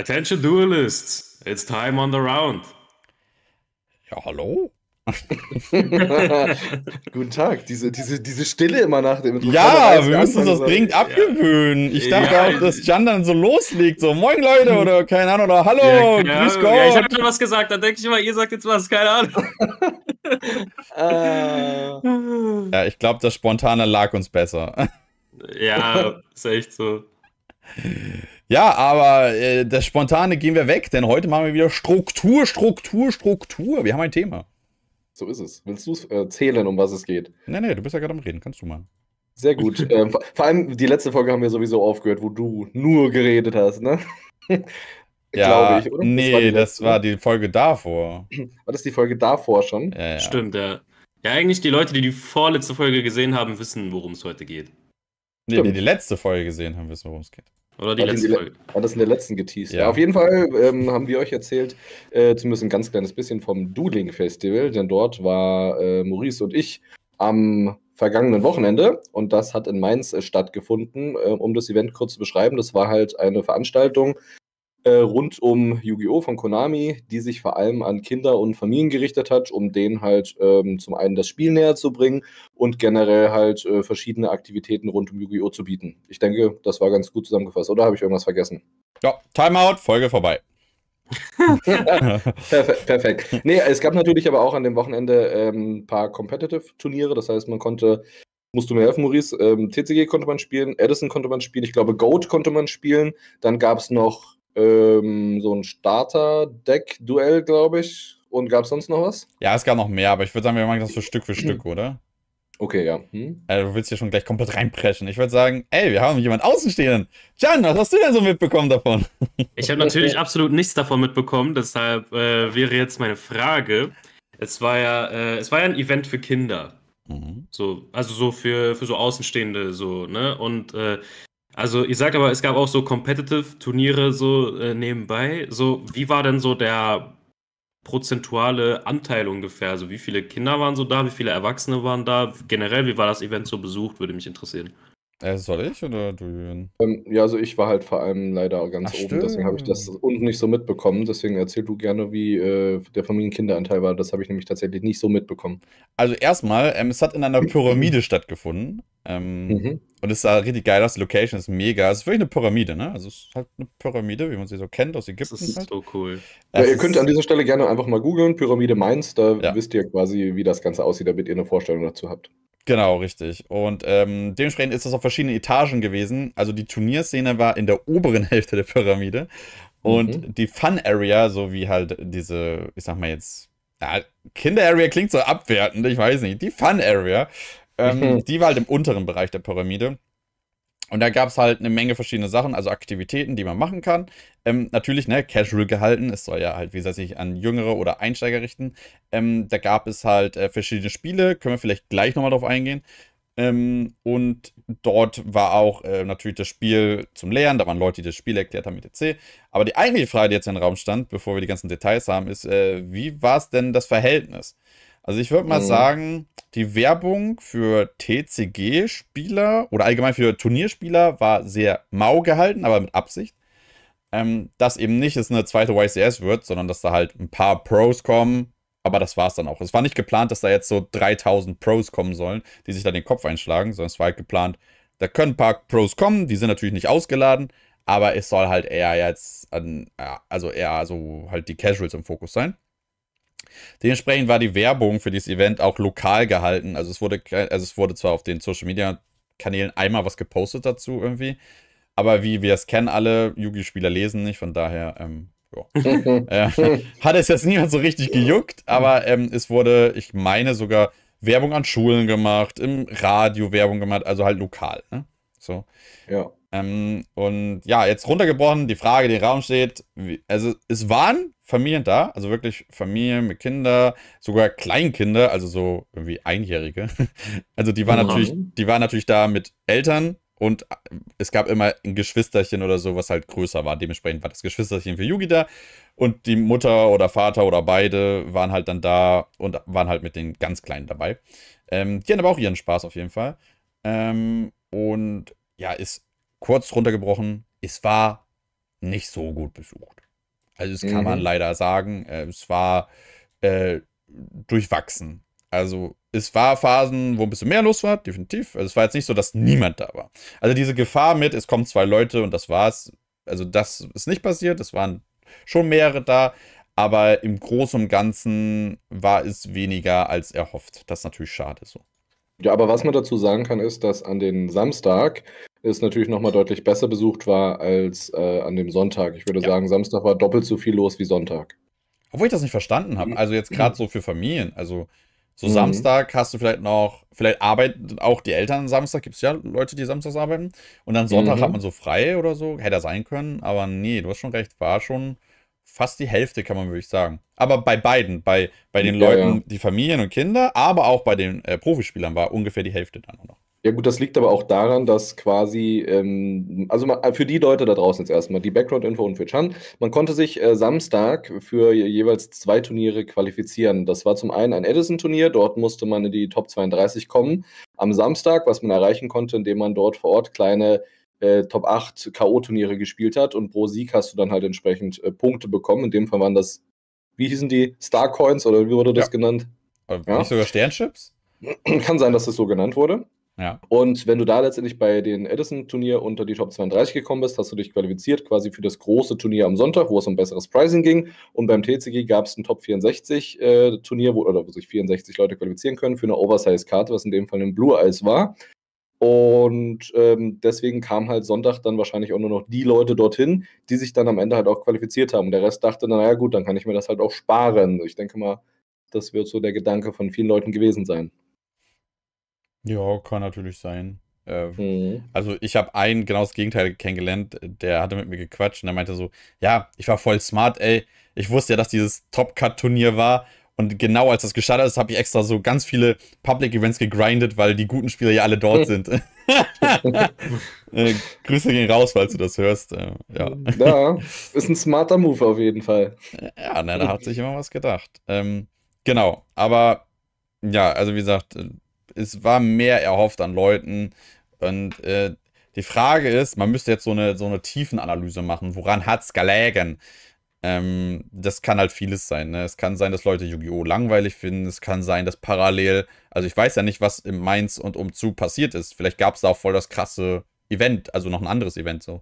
Attention Duelists, it's time on the round. Ja, hallo? Guten Tag, diese, diese, diese Stille immer nach dem. Ja, wir müssen uns das dringend abgewöhnen. Ja. Ich dachte ja. auch, dass Jan dann so loslegt, so moin Leute oder keine Ahnung oder hallo, ja, genau. grüß Gott. ich habe schon was gesagt, dann denke ich immer, ihr sagt jetzt was, keine Ahnung. Ah. Ja, ich glaube, das Spontane lag uns besser. ja, ist echt so. Ja, aber äh, das Spontane gehen wir weg, denn heute machen wir wieder Struktur, Struktur, Struktur. Wir haben ein Thema. So ist es. Willst du äh, zählen, um was es geht? Nee, nee, du bist ja gerade am Reden. Kannst du mal. Sehr gut. ähm, vor allem die letzte Folge haben wir sowieso aufgehört, wo du nur geredet hast, ne? ja, ich, Nee, das, war die, das war die Folge davor. War das die Folge davor schon? Ja, ja. Stimmt, ja. Ja, eigentlich die Leute, die die vorletzte Folge gesehen haben, wissen, worum es heute geht. Nee, die, die letzte Folge gesehen haben, wissen, worum es geht. Oder die letzte Folge. War das in der letzten geteased. Ja. ja auf jeden Fall ähm, haben wir euch erzählt, äh, zumindest ein ganz kleines bisschen vom Doodling Festival, denn dort war äh, Maurice und ich am vergangenen Wochenende und das hat in Mainz äh, stattgefunden. Äh, um das Event kurz zu beschreiben, das war halt eine Veranstaltung, äh, rund um Yu-Gi-Oh! von Konami, die sich vor allem an Kinder und Familien gerichtet hat, um denen halt ähm, zum einen das Spiel näher zu bringen und generell halt äh, verschiedene Aktivitäten rund um Yu-Gi-Oh! zu bieten. Ich denke, das war ganz gut zusammengefasst, oder habe ich irgendwas vergessen? Ja, Timeout, Folge vorbei. perfekt, perfekt. Nee, es gab natürlich aber auch an dem Wochenende ein ähm, paar Competitive-Turniere. Das heißt, man konnte, musst du mir helfen, Maurice, ähm, TCG konnte man spielen, Edison konnte man spielen, ich glaube, Goat konnte man spielen. Dann gab es noch ähm, so ein Starter-Deck-Duell, glaube ich. Und gab es sonst noch was? Ja, es gab noch mehr, aber ich würde sagen, wir machen das so Stück für Stück, oder? Okay, ja. Hm? Also, du willst hier schon gleich komplett reinpreschen. Ich würde sagen, ey, wir haben jemanden Außenstehenden. Jan, was hast du denn so mitbekommen davon? Ich habe natürlich absolut nichts davon mitbekommen, deshalb äh, wäre jetzt meine Frage. Es war ja, äh, es war ja ein Event für Kinder. Mhm. So, also so für, für so Außenstehende, so, ne? Und äh, also ich sag aber, es gab auch so Competitive-Turniere so äh, nebenbei. So, wie war denn so der prozentuale Anteil ungefähr? Also wie viele Kinder waren so da, wie viele Erwachsene waren da? Generell, wie war das Event so besucht, würde mich interessieren. Äh, soll ich oder du, Ähm, ja, also ich war halt vor allem leider ganz Ach, oben, stimmt. deswegen habe ich das unten nicht so mitbekommen. Deswegen erzähl du gerne, wie äh, der Familienkinderanteil war. Das habe ich nämlich tatsächlich nicht so mitbekommen. Also erstmal, ähm, es hat in einer Pyramide stattgefunden. Ähm, mhm. Und es sah richtig geil aus. Die Location ist mega. Es ist wirklich eine Pyramide, ne? Also es ist halt eine Pyramide, wie man sie so kennt aus Ägypten. Das ist halt. so cool. Ja, ihr könnt an dieser Stelle gerne einfach mal googeln, Pyramide Mainz. Da ja. wisst ihr quasi, wie das Ganze aussieht, damit ihr eine Vorstellung dazu habt. Genau, richtig. Und ähm, dementsprechend ist das auf verschiedenen Etagen gewesen. Also die Turnierszene war in der oberen Hälfte der Pyramide. Und mhm. die Fun Area, so wie halt diese, ich sag mal jetzt, ja, Kinder Area klingt so abwertend, ich weiß nicht. Die Fun Area, ähm, mhm. die war halt im unteren Bereich der Pyramide. Und da gab es halt eine Menge verschiedene Sachen, also Aktivitäten, die man machen kann. Ähm, natürlich, ne, casual gehalten, es soll ja halt, wie gesagt, sich an Jüngere oder Einsteiger richten. Ähm, da gab es halt äh, verschiedene Spiele, können wir vielleicht gleich nochmal drauf eingehen. Ähm, und dort war auch äh, natürlich das Spiel zum Lernen, da waren Leute, die das Spiel erklärt haben mit etc. Aber die eigentliche Frage, die jetzt in den Raum stand, bevor wir die ganzen Details haben, ist, äh, wie war es denn das Verhältnis? Also ich würde mal mhm. sagen, die Werbung für TCG-Spieler oder allgemein für Turnierspieler war sehr mau gehalten, aber mit Absicht. Ähm, dass eben nicht es eine zweite YCS wird, sondern dass da halt ein paar Pros kommen, aber das war es dann auch. Es war nicht geplant, dass da jetzt so 3000 Pros kommen sollen, die sich da den Kopf einschlagen, sondern es war halt geplant, da können ein paar Pros kommen, die sind natürlich nicht ausgeladen, aber es soll halt eher jetzt, an, also eher so halt die Casuals im Fokus sein. Dementsprechend war die Werbung für dieses Event auch lokal gehalten. Also es wurde, also es wurde zwar auf den Social Media Kanälen einmal was gepostet dazu irgendwie, aber wie wir es kennen, alle yu gi spieler lesen nicht, von daher ähm, äh, hat es jetzt niemand so richtig gejuckt, aber ähm, es wurde, ich meine sogar Werbung an Schulen gemacht, im Radio Werbung gemacht, also halt lokal. Ne? So. Ja. Ähm, und ja, jetzt runtergebrochen, die Frage, die im Raum steht, wie, also es waren Familien da, also wirklich Familien mit Kindern, sogar Kleinkinder, also so irgendwie Einjährige. Also die waren Nein. natürlich, die waren natürlich da mit Eltern und es gab immer ein Geschwisterchen oder so, was halt größer war. Dementsprechend war das Geschwisterchen für Yugi da und die Mutter oder Vater oder beide waren halt dann da und waren halt mit den ganz Kleinen dabei. Ähm, die hatten aber auch ihren Spaß auf jeden Fall. Ähm, und ja, ist kurz runtergebrochen, es war nicht so gut besucht. Also das mhm. kann man mhm. leider sagen. Äh, es war äh, durchwachsen. Also es war Phasen, wo ein bisschen mehr los war, definitiv. Also es war jetzt nicht so, dass niemand da war. Also diese Gefahr mit, es kommen zwei Leute und das war's. Also das ist nicht passiert. Es waren schon mehrere da. Aber im Großen und Ganzen war es weniger als erhofft. Das ist natürlich schade so. Ja, aber was man dazu sagen kann, ist, dass an den Samstag ist natürlich nochmal deutlich besser besucht war als äh, an dem Sonntag. Ich würde ja. sagen, Samstag war doppelt so viel los wie Sonntag. Obwohl ich das nicht verstanden habe. Also jetzt gerade so für Familien. Also so mhm. Samstag hast du vielleicht noch, vielleicht arbeiten auch die Eltern Samstag. Gibt es ja Leute, die samstags arbeiten. Und dann Sonntag mhm. hat man so frei oder so. Hätte sein können. Aber nee, du hast schon recht. War schon fast die Hälfte, kann man wirklich sagen. Aber bei beiden, bei, bei den ja, Leuten, ja. die Familien und Kinder, aber auch bei den äh, Profispielern war ungefähr die Hälfte dann noch. Ja gut, das liegt aber auch daran, dass quasi, ähm, also man, äh, für die Leute da draußen jetzt erstmal, die Background-Info und für Chan, man konnte sich äh, Samstag für jeweils zwei Turniere qualifizieren. Das war zum einen ein Edison-Turnier, dort musste man in die Top 32 kommen. Am Samstag, was man erreichen konnte, indem man dort vor Ort kleine äh, Top 8 K.O.-Turniere gespielt hat und pro Sieg hast du dann halt entsprechend äh, Punkte bekommen. In dem Fall waren das, wie hießen die, Star Coins oder wie wurde das ja. genannt? Oder äh, ja. Nicht sogar Sternchips? Kann sein, dass das so genannt wurde. Ja. Und wenn du da letztendlich bei den Edison-Turnier unter die Top 32 gekommen bist, hast du dich qualifiziert quasi für das große Turnier am Sonntag, wo es um besseres Pricing ging. Und beim TCG gab es ein Top 64-Turnier, äh, wo, wo sich 64 Leute qualifizieren können für eine Oversize-Karte, was in dem Fall ein Blue Eyes war. Und ähm, deswegen kamen halt Sonntag dann wahrscheinlich auch nur noch die Leute dorthin, die sich dann am Ende halt auch qualifiziert haben. Und der Rest dachte, naja gut, dann kann ich mir das halt auch sparen. Ich denke mal, das wird so der Gedanke von vielen Leuten gewesen sein. Ja, kann natürlich sein. Äh, mhm. Also ich habe einen genau das Gegenteil kennengelernt, der hatte mit mir gequatscht und der meinte so, ja, ich war voll smart, ey. Ich wusste ja, dass dieses Top-Cut-Turnier war und genau als das gestartet ist, habe ich extra so ganz viele Public Events gegrindet, weil die guten Spieler ja alle dort sind. äh, Grüße gehen raus, falls du das hörst. Äh, ja. ja. ist ein smarter Move auf jeden Fall. Ja, na, da hat sich immer was gedacht. Ähm, genau, aber ja, also wie gesagt, äh, es war mehr erhofft an Leuten. Und äh, die Frage ist, man müsste jetzt so eine, so eine Tiefenanalyse machen. Woran hat es gelegen? Ähm, das kann halt vieles sein. Ne? Es kann sein, dass Leute Yu-Gi-Oh! langweilig finden. Es kann sein, dass parallel, also ich weiß ja nicht, was im Mainz und Umzug passiert ist. Vielleicht gab es da auch voll das krasse Event, also noch ein anderes Event so.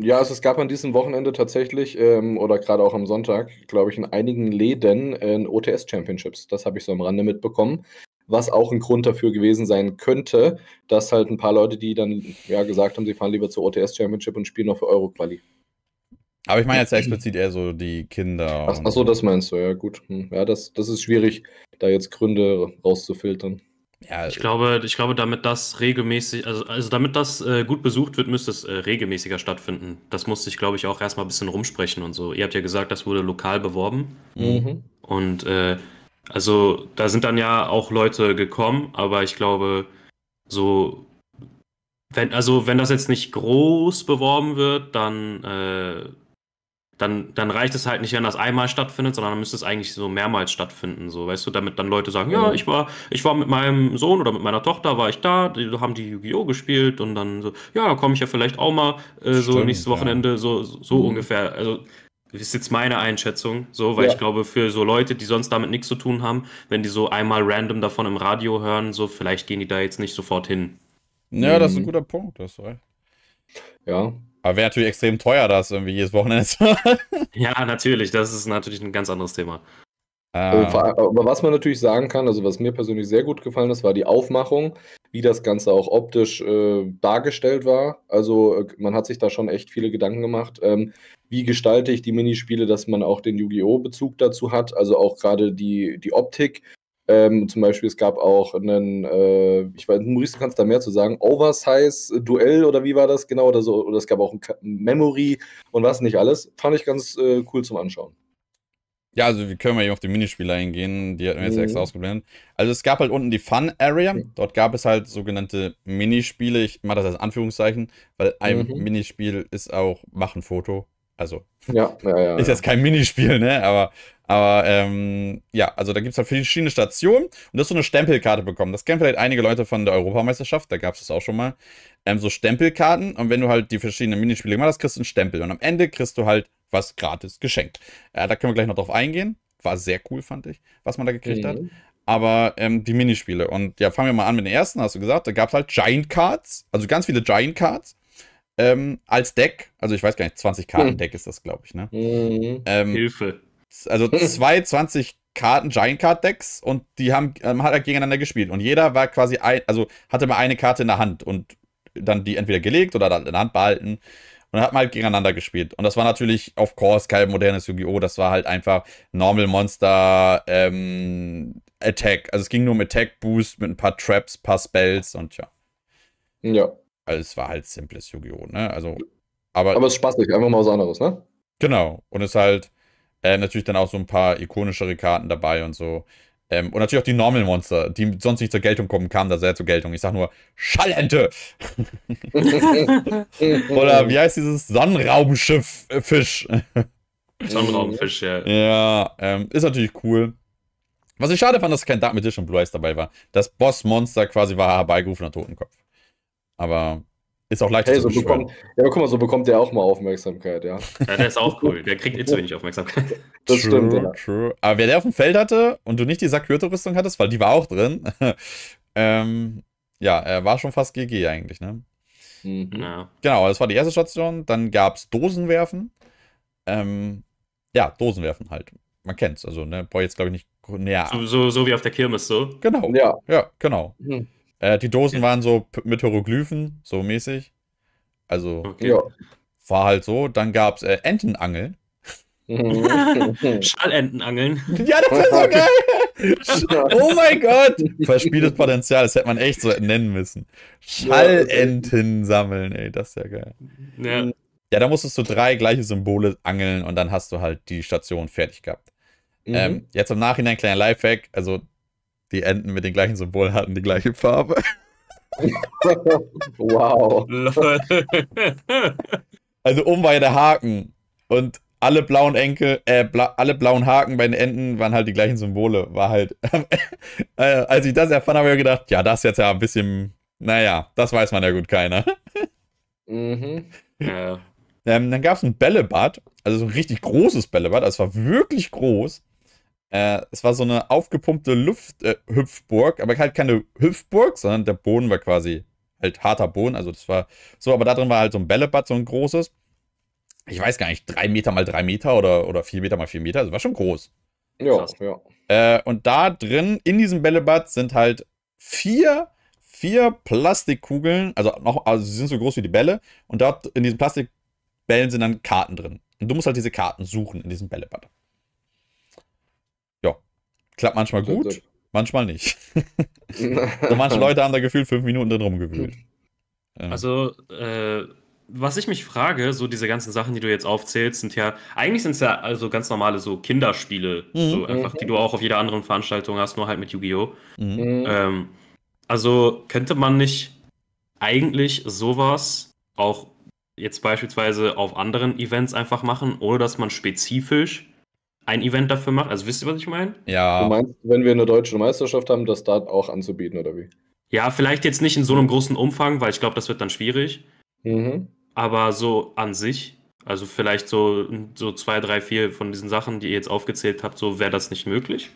Ja, also es gab an diesem Wochenende tatsächlich ähm, oder gerade auch am Sonntag, glaube ich, in einigen Läden äh, OTS Championships. Das habe ich so am Rande mitbekommen was auch ein Grund dafür gewesen sein könnte, dass halt ein paar Leute, die dann ja gesagt haben, sie fahren lieber zur OTS Championship und spielen noch für Euroquali. Aber ich meine jetzt explizit eher so die Kinder. Ach, ach so, das meinst du, ja gut. Hm, ja, das, das ist schwierig, da jetzt Gründe rauszufiltern. Ja, ich glaube, ich glaube, damit das regelmäßig, also, also damit das äh, gut besucht wird, müsste es äh, regelmäßiger stattfinden. Das musste ich, glaube ich, auch erstmal ein bisschen rumsprechen und so. Ihr habt ja gesagt, das wurde lokal beworben. Mhm. Und äh, also da sind dann ja auch Leute gekommen, aber ich glaube, so, wenn, also wenn das jetzt nicht groß beworben wird, dann, äh, dann, dann reicht es halt nicht, wenn das einmal stattfindet, sondern dann müsste es eigentlich so mehrmals stattfinden, so, weißt du, damit dann Leute sagen, ja, mhm. ich war, ich war mit meinem Sohn oder mit meiner Tochter, war ich da, die haben die Yu-Gi-Oh! gespielt und dann so, ja, komme ich ja vielleicht auch mal äh, so Stimmt, nächstes Wochenende, ja. so, so mhm. ungefähr. Also ist jetzt meine Einschätzung, so, weil ja. ich glaube, für so Leute, die sonst damit nichts zu tun haben, wenn die so einmal random davon im Radio hören, so vielleicht gehen die da jetzt nicht sofort hin. Ja, das ist ein mhm. guter Punkt, das recht. Ja. Aber wäre natürlich extrem teuer, das irgendwie jedes Wochenende Ja, natürlich, das ist natürlich ein ganz anderes Thema. Ah. Äh, aber was man natürlich sagen kann, also was mir persönlich sehr gut gefallen ist, war die Aufmachung wie das Ganze auch optisch äh, dargestellt war. Also äh, man hat sich da schon echt viele Gedanken gemacht. Ähm, wie gestalte ich die Minispiele, dass man auch den Yu-Gi-Oh! Bezug dazu hat, also auch gerade die, die Optik. Ähm, zum Beispiel, es gab auch einen, äh, ich weiß, Maurice, du kannst da mehr zu sagen, Oversize-Duell oder wie war das genau? Oder, so, oder es gab auch ein Memory und was nicht alles. Fand ich ganz äh, cool zum Anschauen. Ja, also wir können mal eben auf die Minispiele eingehen, die hatten wir jetzt mhm. extra ausgeblendet. Also es gab halt unten die Fun Area, dort gab es halt sogenannte Minispiele, ich mache das als Anführungszeichen, weil ein mhm. Minispiel ist auch, mach ein Foto, also ja, ja, ja, ist jetzt kein Minispiel, ne, aber, aber ähm, ja, also da gibt es halt verschiedene Stationen und das hast so eine Stempelkarte bekommen. Das kennen vielleicht einige Leute von der Europameisterschaft, da gab es das auch schon mal, ähm, so Stempelkarten und wenn du halt die verschiedenen Minispiele gemacht hast, kriegst du einen Stempel und am Ende kriegst du halt was gratis geschenkt. Äh, da können wir gleich noch drauf eingehen. War sehr cool, fand ich, was man da gekriegt mhm. hat. Aber ähm, die Minispiele. Und ja, fangen wir mal an mit den ersten, hast du gesagt. Da gab es halt Giant Cards, also ganz viele Giant Cards. Ähm, als Deck, also ich weiß gar nicht, 20 Karten hm. Deck ist das, glaube ich, ne? Mhm. Ähm, Hilfe. Also hm. zwei 20 Karten Giant Card Decks und die haben, ähm, hat er halt gegeneinander gespielt und jeder war quasi ein, also hatte mal eine Karte in der Hand und dann die entweder gelegt oder in der Hand behalten und dann hat man halt gegeneinander gespielt. Und das war natürlich, of course, kein modernes Yu-Gi-Oh! Das war halt einfach Normal Monster ähm, Attack. Also es ging nur um Attack Boost mit ein paar Traps, paar Spells und ja. Ja. Also es war halt simples Yu-Gi-Oh! Ne? Also, aber, aber es ist spaßig, einfach mal was anderes, ne? Genau. Und es ist halt äh, natürlich dann auch so ein paar ikonischere Karten dabei und so. Ähm, und natürlich auch die Normal Monster, die sonst nicht zur Geltung kommen, kamen da sehr zur Geltung. Ich sag nur Schallente! Oder wie heißt dieses Sonnenraumschiff-Fisch? Äh, Sonnenraumfisch, ja. Ja, ähm, ist natürlich cool. Was ich schade fand, dass kein Dark Magician Blue Eyes dabei war. Das Boss-Monster quasi war herbeigerufener Totenkopf. Aber ist auch leicht hey, so zu bekommt, Ja, aber guck mal, so bekommt der auch mal Aufmerksamkeit, ja. ja der ist auch cool. Der kriegt eh zu wenig Aufmerksamkeit. Das true, stimmt, ja. True. Aber wer der auf dem Feld hatte und du nicht die Sakyoto-Rüstung hattest, weil die war auch drin, ähm, ja, er war schon fast GG eigentlich, ne? Mhm. Ja. Genau, das war die erste Station. Dann gab es Dosenwerfen. Ähm, ja, Dosenwerfen halt. Man kennt's. Also, ne, boah, jetzt, glaube ich, nicht näher. So, so, so, wie auf der Kirmes, so? Genau. Ja. Ja, genau. Mhm. Äh, die Dosen okay. waren so mit Hieroglyphen, so mäßig. Also okay. war halt so. Dann gab es äh, Entenangeln. Mhm. Schallentenangeln. Ja, das wäre so geil. oh mein Gott. Verspieltes Potenzial, das hätte man echt so nennen müssen. Schallenten sammeln, ey, das ist ja geil. Ja. ja, da musstest du drei gleiche Symbole angeln und dann hast du halt die Station fertig gehabt. Mhm. Ähm, jetzt im Nachhinein ein kleiner Lifehack, also die Enten mit den gleichen Symbolen hatten die gleiche Farbe. wow. also um war ja der Haken und alle blauen Enkel, äh, bla, alle blauen Haken bei den Enten waren halt die gleichen Symbole. War halt. äh, als ich das erfahren habe, habe ich gedacht, ja, das ist jetzt ja ein bisschen. Naja, das weiß man ja gut keiner. mhm. Ja. Ähm, dann gab es ein Bällebad, also so ein richtig großes Bällebad, also es war wirklich groß. Äh, es war so eine aufgepumpte Lufthüpfburg, äh, aber halt keine Hüpfburg, sondern der Boden war quasi halt harter Boden. Also das war so, aber da drin war halt so ein Bällebad, so ein großes. Ich weiß gar nicht, drei Meter mal drei Meter oder, oder vier Meter mal vier Meter. Das also war schon groß. Ja, ja. Äh, und da drin, in diesem Bällebad, sind halt vier, vier Plastikkugeln, also noch, also sie sind so groß wie die Bälle. Und dort in diesen Plastikbällen sind dann Karten drin. Und du musst halt diese Karten suchen in diesem Bällebad. Klappt manchmal gut, manchmal nicht. so manche Leute haben da gefühlt fünf Minuten drin rumgewühlt. Also, äh, was ich mich frage, so diese ganzen Sachen, die du jetzt aufzählst, sind ja, eigentlich sind es ja also ganz normale so Kinderspiele, mhm. so einfach, die du auch auf jeder anderen Veranstaltung hast, nur halt mit Yu-Gi-Oh! Mhm. mhm. Ähm, also könnte man nicht eigentlich sowas auch jetzt beispielsweise auf anderen Events einfach machen, ohne dass man spezifisch ein Event dafür macht. Also wisst ihr, was ich meine? Ja. Du meinst, wenn wir eine deutsche Meisterschaft haben, das da auch anzubieten, oder wie? Ja, vielleicht jetzt nicht in so einem großen Umfang, weil ich glaube, das wird dann schwierig. Mhm. Aber so an sich, also vielleicht so, so zwei, drei, vier von diesen Sachen, die ihr jetzt aufgezählt habt, so wäre das nicht möglich?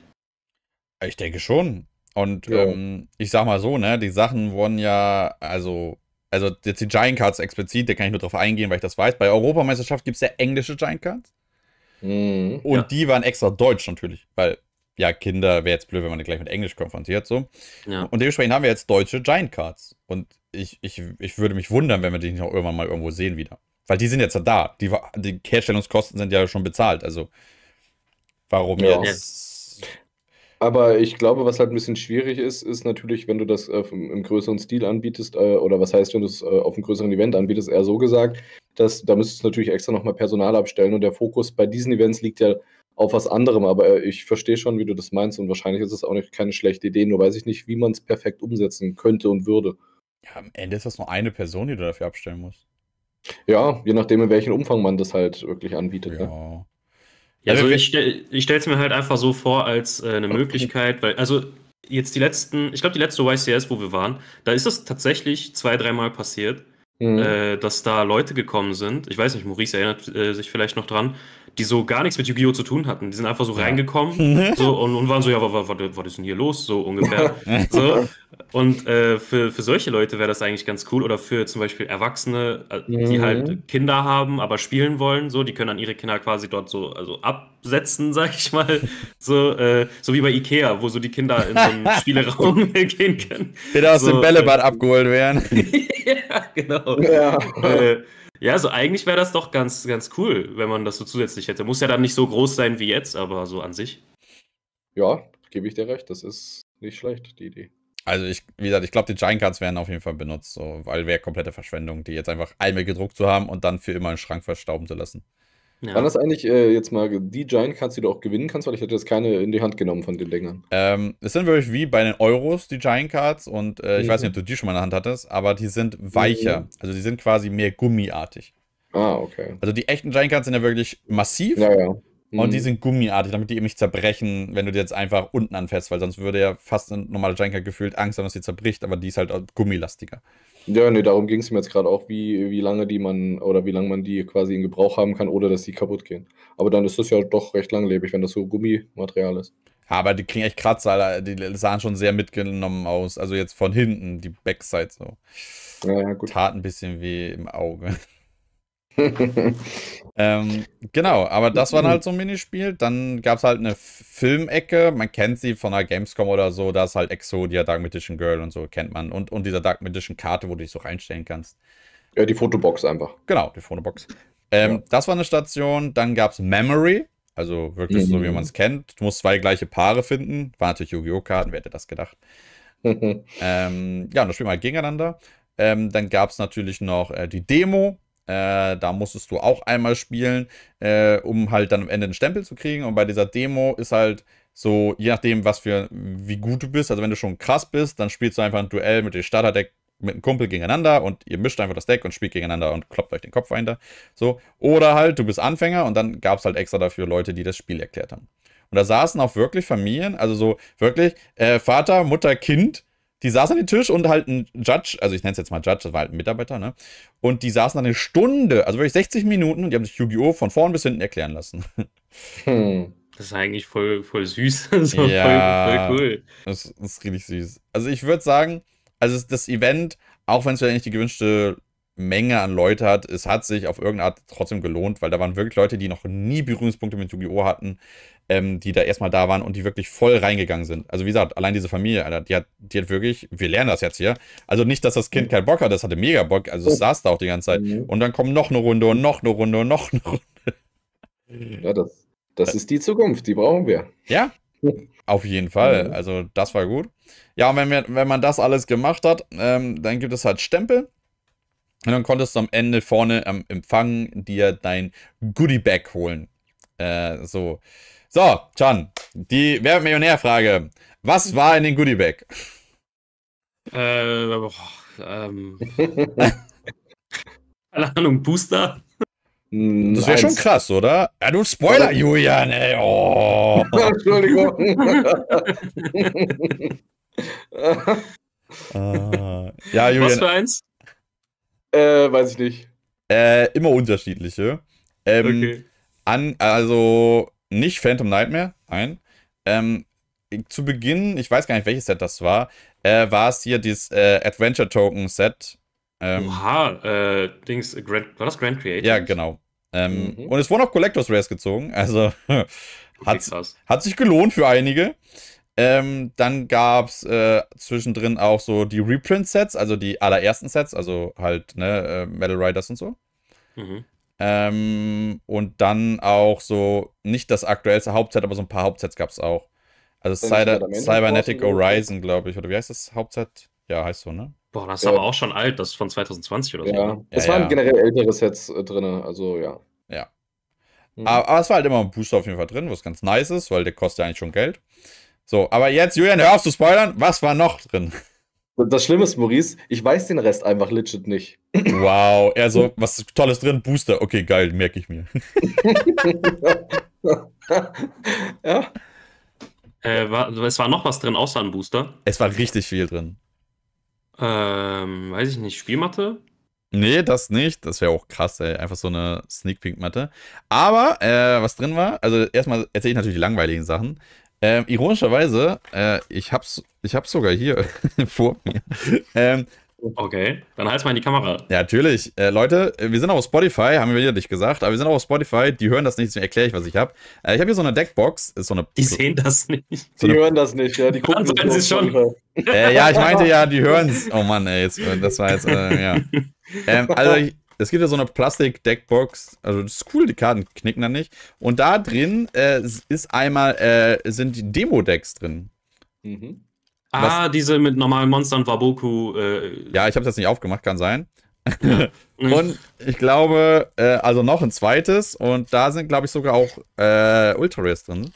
Ich denke schon. Und ja. ähm, ich sag mal so, ne, die Sachen wurden ja, also also jetzt die Giant Cards explizit, da kann ich nur drauf eingehen, weil ich das weiß. Bei Europameisterschaft gibt es ja englische Giant Cards. Mhm, und ja. die waren extra deutsch natürlich, weil ja, Kinder wäre jetzt blöd, wenn man die gleich mit Englisch konfrontiert. So. Ja. Und dementsprechend haben wir jetzt deutsche Giant Cards. Und ich, ich, ich würde mich wundern, wenn wir die noch irgendwann mal irgendwo sehen wieder. Weil die sind jetzt da. Die, die Herstellungskosten sind ja schon bezahlt. Also warum ja. jetzt aber ich glaube, was halt ein bisschen schwierig ist, ist natürlich, wenn du das äh, im größeren Stil anbietest, äh, oder was heißt, wenn du es äh, auf einem größeren Event anbietest, eher so gesagt, dass da müsstest du natürlich extra nochmal Personal abstellen und der Fokus bei diesen Events liegt ja auf was anderem. Aber äh, ich verstehe schon, wie du das meinst und wahrscheinlich ist es auch nicht, keine schlechte Idee, nur weiß ich nicht, wie man es perfekt umsetzen könnte und würde. Ja, am Ende ist das nur eine Person, die du dafür abstellen musst. Ja, je nachdem, in welchem Umfang man das halt wirklich anbietet. Ne? Ja. Ne? Ja, also ich, ich stelle es mir halt einfach so vor als äh, eine okay. Möglichkeit, weil, also jetzt die letzten, ich glaube die letzte YCS, wo wir waren, da ist das tatsächlich zwei, dreimal passiert, mhm. äh, dass da Leute gekommen sind. Ich weiß nicht, Maurice erinnert äh, sich vielleicht noch dran, die so gar nichts mit Yu-Gi-Oh! zu tun hatten. Die sind einfach so reingekommen so, und, und, waren so, ja, was, ist denn hier los? So ungefähr. so. Und äh, für, für solche Leute wäre das eigentlich ganz cool. Oder für zum Beispiel Erwachsene, äh, die mhm. halt Kinder haben, aber spielen wollen, so, die können dann ihre Kinder quasi dort so also absetzen, sag ich mal. So, äh, so wie bei Ikea, wo so die Kinder in so einen Spieleraum gehen können. Wieder aus so, dem Bällebad äh, abgeholt werden. ja, genau. Ja. Äh, ja, also eigentlich wäre das doch ganz, ganz cool, wenn man das so zusätzlich hätte. Muss ja dann nicht so groß sein wie jetzt, aber so an sich. Ja, gebe ich dir recht. Das ist nicht schlecht, die Idee. Also ich, wie gesagt, ich glaube, die Giant Cards werden auf jeden Fall benutzt, so, weil wäre komplette Verschwendung, die jetzt einfach einmal gedruckt zu haben und dann für immer einen Schrank verstauben zu lassen. Ja. War das eigentlich äh, jetzt mal die Giant-Cards, die du auch gewinnen kannst? Weil ich hätte jetzt keine in die Hand genommen von den Dingern. Ähm, es sind wirklich wie bei den Euros, die Giant-Cards. Und äh, ich mhm. weiß nicht, ob du die schon mal in der Hand hattest, aber die sind weicher. Mhm. Also die sind quasi mehr gummiartig. Ah, okay. Also die echten Giant-Cards sind ja wirklich massiv. Ja, ja. Mhm. Und die mhm. sind gummiartig, damit die eben nicht zerbrechen, wenn du die jetzt einfach unten anfährst, weil sonst würde ja fast ein normaler Giant-Card gefühlt Angst haben, dass sie zerbricht, aber die ist halt gummilastiger. Ja, nee, darum ging es mir jetzt gerade auch, wie, wie lange die man oder wie lange man die quasi in Gebrauch haben kann, ohne dass die kaputt gehen. Aber dann ist das ja doch recht langlebig, wenn das so Gummimaterial ist. Ja, aber die klingen echt kratzer, die sahen schon sehr mitgenommen aus. Also jetzt von hinten, die Backside so. Ja, gut. Tat ein bisschen weh im Auge. ähm, genau, aber das war halt so ein Minispiel. Dann gab es halt eine Filmecke. Man kennt sie von der Gamescom oder so. Da ist halt Exodia, Dark Magician Girl und so kennt man. Und, und dieser Dark Magician Karte, wo du dich so reinstellen kannst. Ja, die Fotobox einfach. Genau, die Fotobox. Ähm, ja. Das war eine Station. Dann gab es Memory. Also wirklich mhm. so, wie mhm. man es kennt. Du musst zwei gleiche Paare finden. War natürlich Yu-Gi-Oh! Karten, wer hätte das gedacht? ähm, ja, und das spielen wir halt gegeneinander. Ähm, dann gab es natürlich noch äh, die Demo, äh, da musstest du auch einmal spielen, äh, um halt dann am Ende einen Stempel zu kriegen. Und bei dieser Demo ist halt so, je nachdem, was für, wie gut du bist, also wenn du schon krass bist, dann spielst du einfach ein Duell mit dem Starterdeck mit einem Kumpel gegeneinander und ihr mischt einfach das Deck und spielt gegeneinander und kloppt euch den Kopf dahinter. So. Oder halt, du bist Anfänger und dann gab es halt extra dafür Leute, die das Spiel erklärt haben. Und da saßen auch wirklich Familien, also so wirklich äh, Vater, Mutter, Kind die saßen an den Tisch und halt ein Judge, also ich nenne es jetzt mal Judge, das war halt ein Mitarbeiter, ne? Und die saßen dann eine Stunde, also wirklich 60 Minuten und die haben sich Yu-Gi-Oh! von vorn bis hinten erklären lassen. Hm. Das ist eigentlich voll, voll süß. so ja, voll, voll cool. Das, das, ist richtig süß. Also ich würde sagen, also das Event, auch wenn es ja nicht die gewünschte Menge an Leute hat, es hat sich auf irgendeine Art trotzdem gelohnt, weil da waren wirklich Leute, die noch nie Berührungspunkte mit Yu-Gi-Oh! hatten ähm, die da erstmal da waren und die wirklich voll reingegangen sind. Also wie gesagt, allein diese Familie, Alter, die hat, die hat wirklich, wir lernen das jetzt hier. Also nicht, dass das Kind mhm. keinen Bock hat, das hatte mega Bock, also es oh. saß da auch die ganze Zeit. Mhm. Und dann kommen noch eine Runde und noch eine Runde und noch eine Runde. Ja, das, das ist die Zukunft, die brauchen wir. Ja, auf jeden Fall. Mhm. Also das war gut. Ja, und wenn, wir, wenn man das alles gemacht hat, ähm, dann gibt es halt Stempel. Und dann konntest du am Ende vorne am Empfang dir dein Goodie Bag holen. Äh, so. So, John, die Wer Millionär-Frage. Was war in den Goodie Bag? Äh, boah, ähm. Keine Ahnung, Booster? Hm, das wäre schon krass, oder? Ja, du Spoiler, Julian, ey. Oh. Entschuldigung. ah. Ja, Julian. Was für eins? Äh, weiß ich nicht. Äh, immer unterschiedliche. Ähm, okay. An, also, nicht Phantom Nightmare, nein. Ähm, zu Beginn, ich weiß gar nicht, welches Set das war, äh, war es hier dieses äh, Adventure Token Set. Ähm, Oha, äh, Dings, Grand, war das Grand Creator? Ja, genau. Ähm, mhm. Und es wurden auch Collectors Rares gezogen, also hat, hat sich gelohnt für einige. Ähm, dann gab es äh, zwischendrin auch so die Reprint-Sets, also die allerersten Sets, also halt ne, äh, Metal Riders und so. Mhm. Ähm, und dann auch so, nicht das aktuellste Hauptset, aber so ein paar Hauptsets gab es auch. Also Cyber, Cybernetic Horizon, glaube ich, oder wie heißt das Hauptset? Ja, heißt so, ne? Boah, das ist ja. aber auch schon alt, das ist von 2020 oder so. Ja, ne? es ja, waren ja. generell ältere Sets äh, drin, also ja. Ja. Mhm. Aber, aber, es war halt immer ein Booster auf jeden Fall drin, was ganz nice ist, weil der kostet ja eigentlich schon Geld. So, aber jetzt, Julian, hör auf zu spoilern, was war noch drin? Das Schlimme ist, Maurice, ich weiß den Rest einfach legit nicht. Wow, er so, was Tolles drin, Booster. Okay, geil, merke ich mir. ja. Äh, war, es war noch was drin, außer ein Booster. Es war richtig viel drin. Ähm, weiß ich nicht, Spielmatte? Nee, das nicht. Das wäre auch krass, ey. Einfach so eine Sneak Peek Matte. Aber, äh, was drin war, also erstmal erzähle ich natürlich die langweiligen Sachen. Ähm, ironischerweise, äh, ich hab's, ich hab's sogar hier vor mir. Ähm, okay, dann halt's mal in die Kamera. Ja, natürlich. Äh, Leute, wir sind auch auf Spotify, haben wir ja nicht gesagt, aber wir sind auch auf Spotify, die hören das nicht, deswegen erkläre ich, was ich habe. Äh, ich habe hier so eine Deckbox. so eine, die sehen das nicht. So die hören das nicht, ja. Die gucken das es schon. Äh, ja, ich meinte ja, die hören es. Oh Mann, ey, jetzt, das war jetzt, äh, ja. Ähm, also ich, es gibt ja so eine Plastik-Deckbox. Also, das ist cool, die Karten knicken dann nicht. Und da drin äh, ist einmal, äh, sind die Demo-Decks drin. Mhm. Ah, diese mit normalen Monstern, Waboku. Äh, ja, ich habe das nicht aufgemacht, kann sein. Ja. und ich glaube, äh, also noch ein zweites. Und da sind, glaube ich, sogar auch äh, Ultra Rares drin.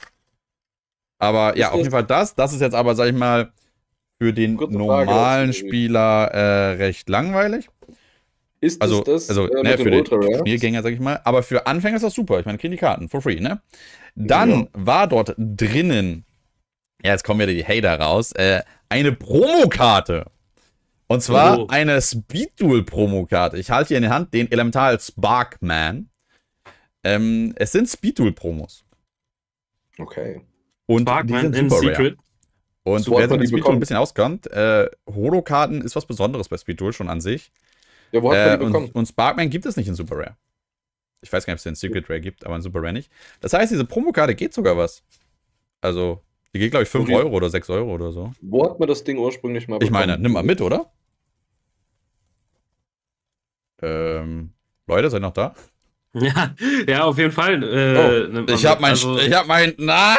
Aber ja, auf jeden Fall das. Das ist jetzt aber, sag ich mal, für den normalen Spieler äh, recht langweilig. Ist also, das, also äh, ne, für den Spielgänger, sag ich mal. Aber für Anfänger ist das super. Ich meine, kriegen die Karten for free, ne? Dann ja. war dort drinnen, ja, jetzt kommen wieder die Hater raus, äh, eine Promokarte. Und zwar oh. eine Duel promokarte Ich halte hier in der Hand den Elemental Sparkman. Ähm, es sind Speed Duel promos Okay. Und Sparkman die sind super in Secret. Und so wer sich mit Speedduel ein bisschen auskommt, äh, Holo-Karten ist was Besonderes bei Speed Duel schon an sich. Ja, wo hat man äh, die bekommen? Und, Sparkman gibt es nicht in Super Rare. Ich weiß gar nicht, ob es den Secret Rare gibt, aber in Super Rare nicht. Das heißt, diese Promokarte geht sogar was. Also, die geht, glaube ich, 5 Euro oder 6 Euro oder so. Wo hat man das Ding ursprünglich mal bekommen? Ich meine, nimm mal mit, oder? Ähm, Leute, seid noch da? Ja, ja, auf jeden Fall. Äh, oh, ne, ich habe mein, also, hab mein, nein!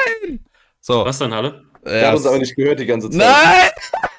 So. Was dann, Halle? Ja, ich habe uns aber nicht gehört die ganze Zeit. Nein!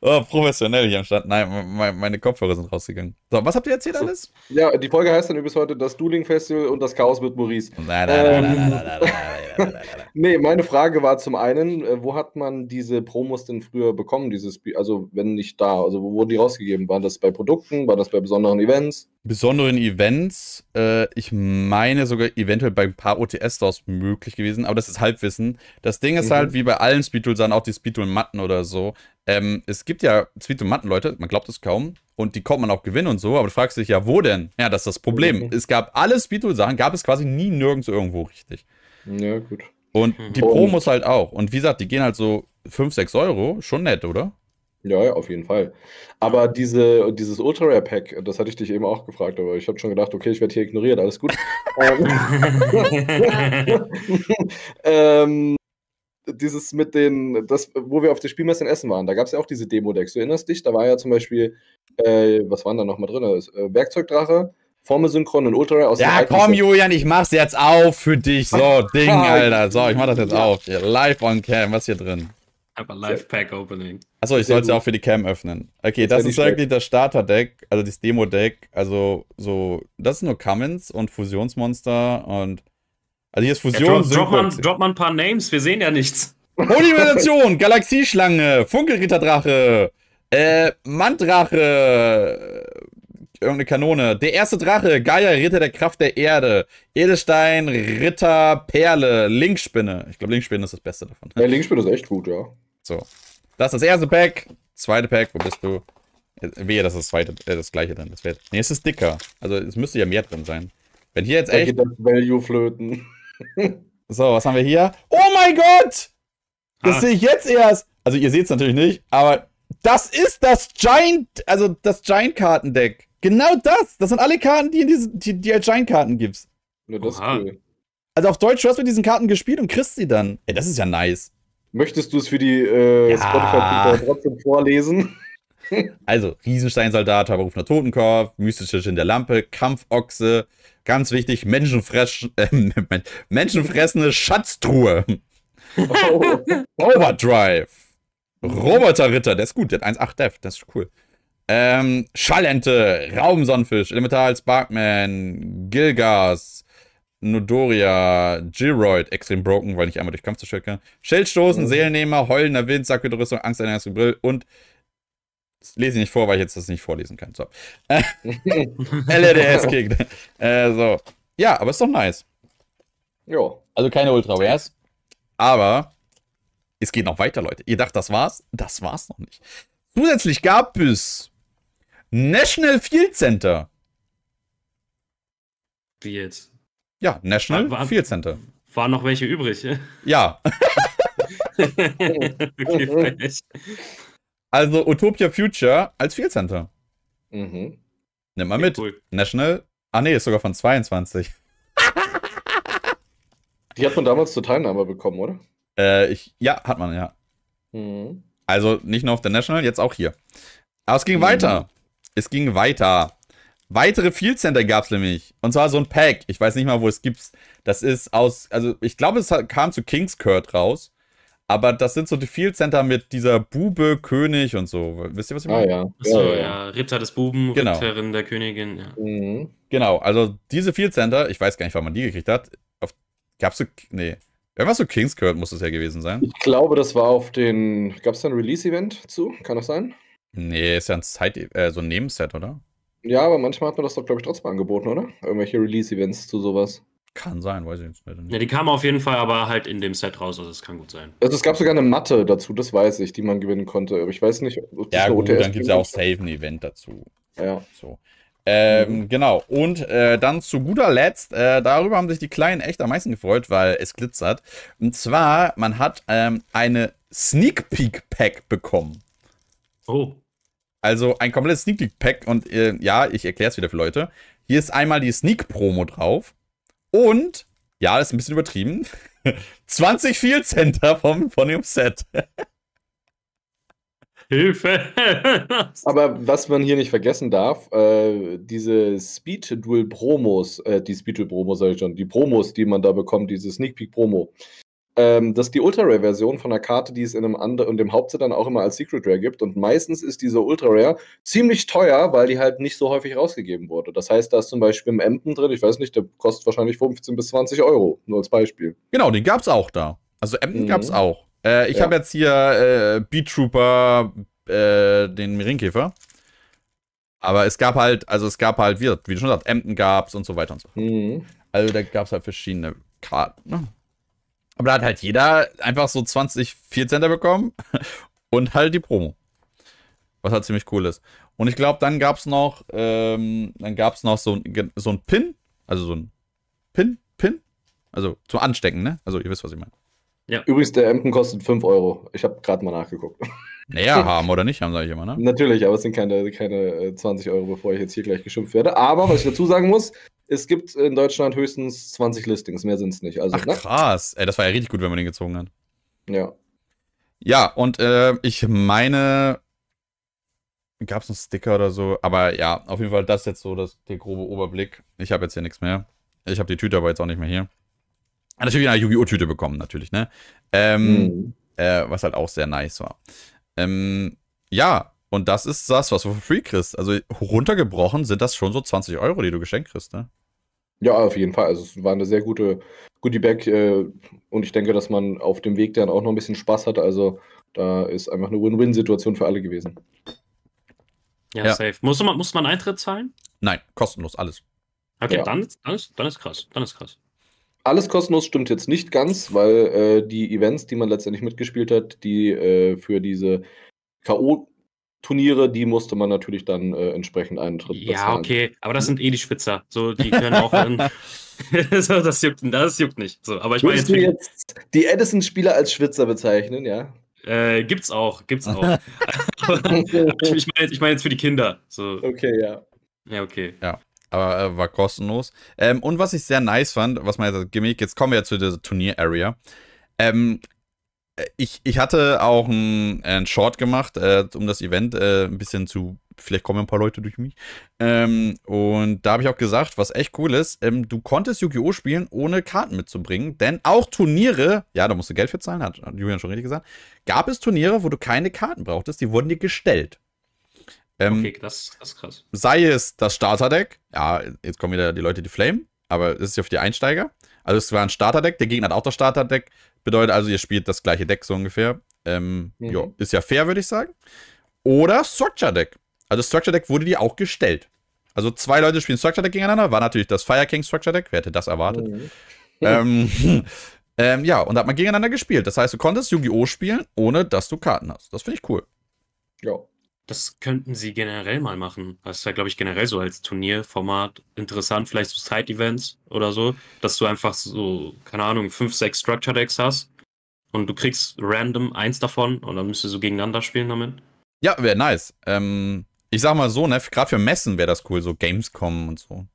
Oh, professionell hier am Start. Nein, meine Kopfhörer sind rausgegangen. So, was habt ihr erzählt alles? Ja, die Folge heißt dann übrigens heute das Dueling Festival und das Chaos mit Maurice. Nein, nein, nein, nein, nein, nein, nein, nee, meine Frage war zum einen, äh, wo hat man diese Promos denn früher bekommen, dieses, also wenn nicht da, also wo wurden die rausgegeben? War das bei Produkten, war das bei besonderen Events? Besonderen Events, äh, ich meine sogar eventuell bei ein paar OTS-Stores möglich gewesen, aber das ist Halbwissen. Das Ding ist halt, mhm. halt, wie bei allen Speedtools, auch die Speedtool-Matten oder so, ähm, es gibt ja speedtool matten Leute, man glaubt es kaum. Und die kommt man auch gewinnen und so, aber du fragst dich ja, wo denn? Ja, das ist das Problem. Mhm. Es gab alle Speedtool-Sachen, gab es quasi nie nirgends irgendwo richtig. Ja, gut. Und mhm. die Pro muss halt auch. Und wie gesagt, die gehen halt so 5, 6 Euro. Schon nett, oder? Ja, ja, auf jeden Fall. Aber diese, dieses Ultra Rare Pack, das hatte ich dich eben auch gefragt, aber ich habe schon gedacht, okay, ich werde hier ignoriert, alles gut. Ähm, ähm, dieses mit den, das, wo wir auf der Spielmesse in Essen waren, da gab es ja auch diese Demo-Decks. Du erinnerst dich? Da war ja zum Beispiel, äh, was waren da nochmal drin? Äh, Werkzeugdrache, Formelsynchron und Ultra aus Ja, komm, Julian, ich mach's jetzt auf für dich. So, Ding, ah, Alter. So, ich mach das jetzt auf. Hier, live on Cam, was hier drin? Aber Live-Pack-Opening. Achso, ich soll's ja auch für die Cam öffnen. Okay, das, das ist wirklich das Starter-Deck, also das Demo-Deck. Also, so, das sind nur Cummins und Fusionsmonster und. Also, hier ist Fusion. Ja, drop, mal, drop mal ein paar Names, wir sehen ja nichts. Holimulation, Galaxieschlange, Funkelritterdrache, äh, Mandrache, irgendeine Kanone. Der erste Drache, Gaia, Ritter der Kraft der Erde. Edelstein, Ritter, Perle, Linkspinne. Ich glaube, Linkspinne ist das Beste davon. Ja, Linkspinne ist echt gut, ja. So. Das ist das erste Pack. Zweite Pack, wo bist du? Wehe, das ist das zweite, äh, das gleiche dann. Das wird. Nee, es ist dicker. Also es müsste ja mehr drin sein. Wenn hier jetzt echt. Da geht das Value flöten. so, was haben wir hier? Oh mein Gott! Das ah. sehe ich jetzt erst. Also ihr seht es natürlich nicht, aber das ist das Giant, also das Giant-Kartendeck. Genau das! Das sind alle Karten, die, in diese, die, die als Shine-Karten gibst. Nur das ist cool. Also auf Deutsch, du hast mit diesen Karten gespielt und kriegst sie dann. Ey, das ist ja nice. Möchtest du es für die äh, ja. Spotify-People trotzdem vorlesen? also, Riesensteinsoldat, Herberufener Totenkorb, mystische in der Lampe, Kampfochse, ganz wichtig, Menschenfress äh, menschenfressende Schatztruhe. Oh. Overdrive. Roboterritter, der ist gut, der hat 1,8 Def, das ist cool. Ähm, Schallente, Raubensonnenfisch, Elemental, Sparkman, Gilgas, Nodoria, Giroid, extrem broken, weil ich einmal durch Kampf zerstört kann. Schildstoßen, mhm. Seelennehmer, heulender Wind, Sackgürtelrüstung, Angst an den Grill und das lese ich nicht vor, weil ich jetzt das nicht vorlesen kann. So. LDS-Kick. Äh, e äh, so. Ja, aber ist doch nice. Jo. Also keine ultra -Wares, aber es geht noch weiter, Leute. Ihr dacht, das war's? Das war's noch nicht. Zusätzlich gab es National Field Center. Wie jetzt? Ja, National war, Field Center. Waren noch welche übrig? Ja. okay, also Utopia Future als Field Center. Mhm. Nimm mal mit. Cool. National. Ah nee, ist sogar von 22. Die hat man damals zur Teilnahme bekommen, oder? Äh, ich, ja, hat man, ja. Mhm. Also nicht nur auf der National, jetzt auch hier. Aber es ging mhm. weiter es ging weiter. Weitere Field Center gab es nämlich. Und zwar so ein Pack. Ich weiß nicht mal, wo es gibt. Das ist aus, also ich glaube, es kam zu King's Kurt raus. Aber das sind so die Field Center mit dieser Bube, König und so. Wisst ihr, was ich ah, meine? Ah, ja. Achso, ja, ja. ja. Ritter des Buben, genau. Ritterin der Königin, ja. Mhm. Genau, also diese Field Center, ich weiß gar nicht, wann man die gekriegt hat. Gab es so, nee. Irgendwas so King's Kurt muss es ja gewesen sein. Ich glaube, das war auf den, gab es da ein Release-Event zu? Kann das sein? Nee, ist ja ein Side, äh, so ein Nebenset, oder? Ja, aber manchmal hat man das doch, glaube ich, trotzdem angeboten, oder? Irgendwelche Release-Events zu sowas. Kann sein, weiß ich jetzt nicht. Ja, die kamen auf jeden Fall aber halt in dem Set raus, also es kann gut sein. Also es gab sogar eine Matte dazu, das weiß ich, die man gewinnen konnte. Aber ich weiß nicht, ob das Ja, gut, dann gibt es ja auch Save ein Event dazu. Ja. So. Ähm, mhm. Genau. Und äh, dann zu guter Letzt, äh, darüber haben sich die Kleinen echt am meisten gefreut, weil es glitzert. Und zwar, man hat ähm, eine Sneak Peek Pack bekommen. Oh. Also ein komplettes Sneak Peek Pack und äh, ja, ich erkläre es wieder für Leute. Hier ist einmal die Sneak Promo drauf und ja, das ist ein bisschen übertrieben. 20 Field Center vom, von dem Set. Hilfe! Aber was man hier nicht vergessen darf, äh, diese Speed Duel Promos, äh, die Speed Duel Promos sage ich schon, die Promos, die man da bekommt, diese Sneak Peek Promo, ähm, das ist die Ultra Rare Version von einer Karte, die es in einem anderen und dem Hauptset dann auch immer als Secret Rare gibt. Und meistens ist diese Ultra Rare ziemlich teuer, weil die halt nicht so häufig rausgegeben wurde. Das heißt, da ist zum Beispiel im Emden drin, ich weiß nicht, der kostet wahrscheinlich 15 bis 20 Euro, nur als Beispiel. Genau, den gab es auch da. Also Emden mhm. gab es auch. Äh, ich ja. habe jetzt hier äh, Beat Trooper, äh, den Ringkäfer. Aber es gab halt, also es gab halt, wie, wie du schon sagst, Emden gab es und so weiter und so fort. Mhm. Also da gab es halt verschiedene Karten. Ne? Aber da hat halt jeder einfach so 20 4 Center bekommen und halt die Promo. Was halt ziemlich cool ist. Und ich glaube, dann gab es noch, ähm, dann gab es noch so, so ein Pin, also so ein Pin, Pin, also zum Anstecken, ne? Also ihr wisst, was ich meine. Ja. Übrigens, der Emken kostet 5 Euro. Ich habe gerade mal nachgeguckt. Naja, haben oder nicht haben, sage ich immer, ne? Natürlich, aber es sind keine, keine 20 äh, Euro, bevor ich jetzt hier gleich geschimpft werde. Aber was ich dazu sagen muss, es gibt in Deutschland höchstens 20 Listings, mehr sind es nicht. Also, Ach, ne? krass. Ey, das war ja richtig gut, wenn man den gezogen hat. Ja. Ja, und äh, ich meine, gab es einen Sticker oder so, aber ja, auf jeden Fall das jetzt so das, der grobe Oberblick. Ich habe jetzt hier nichts mehr. Ich habe die Tüte aber jetzt auch nicht mehr hier. Natürlich ah, eine Yu-Gi-Oh! Tüte bekommen, natürlich, ne? Ähm, mhm. äh, was halt auch sehr nice war. Ähm, ja, und das ist das, was du für free kriegst. Also runtergebrochen sind das schon so 20 Euro, die du geschenkt kriegst, ne? Ja, auf jeden Fall. Also es war eine sehr gute Goodie-Bag äh, und ich denke, dass man auf dem Weg dann auch noch ein bisschen Spaß hatte. Also da ist einfach eine Win-Win-Situation für alle gewesen. Ja, ja, safe. Muss man, muss man Eintritt zahlen? Nein, kostenlos, alles. Okay, ja. dann, dann, ist, dann ist krass. Dann ist krass. Alles kostenlos stimmt jetzt nicht ganz, weil äh, die Events, die man letztendlich mitgespielt hat, die äh, für diese K.O. Turniere, die musste man natürlich dann äh, entsprechend Eintritt Ja, bezahlen. okay, aber das sind eh die Schwitzer. So, die können auch. so, das, juckt, das juckt nicht. So, aber ich meine jetzt, jetzt die Edison-Spieler als Schwitzer bezeichnen, ja? Äh, gibt's auch, gibt's auch. ich meine jetzt, ich mein jetzt für die Kinder. So. Okay, ja. Ja, okay. Ja aber äh, war kostenlos. Ähm, und was ich sehr nice fand, was man jetzt Gimmick, jetzt kommen wir ja zu dieser Turnier-Area. Ähm, ich, ich hatte auch äh, einen Short gemacht, äh, um das Event äh, ein bisschen zu. Vielleicht kommen ein paar Leute durch mich. Ähm, und da habe ich auch gesagt, was echt cool ist, ähm, du konntest Yu-Gi-Oh! spielen, ohne Karten mitzubringen. Denn auch Turniere, ja, da musst du Geld für zahlen, hat Julian schon richtig gesagt, gab es Turniere, wo du keine Karten brauchtest, die wurden dir gestellt. Ähm, okay, das, das, ist krass. Sei es das Starterdeck, ja, jetzt kommen wieder die Leute, die flamen, aber es ist ja für die Einsteiger. Also es war ein Starterdeck, der Gegner hat auch das Starterdeck, Bedeutet also, ihr spielt das gleiche Deck so ungefähr. Ähm, mhm. jo, ist ja fair, würde ich sagen. Oder Structure Deck. Also Structure Deck wurde dir auch gestellt. Also zwei Leute spielen Structure Deck gegeneinander. War natürlich das Fire King Structure Deck. Wer hätte das erwartet? Mhm. ähm, ähm, ja, und da hat man gegeneinander gespielt. Das heißt, du konntest Yu-Gi-Oh! spielen, ohne dass du Karten hast. Das finde ich cool. Ja. Das könnten sie generell mal machen. Das ist ja, glaube ich, generell so als Turnierformat interessant. Vielleicht so Side-Events oder so, dass du einfach so, keine Ahnung, fünf, sechs Structure-Decks hast und du kriegst random eins davon und dann müsstest du so gegeneinander spielen damit. Ja, wäre nice. Ähm, ich sag mal so, ne, gerade für Messen wäre das cool, so Gamescom und so.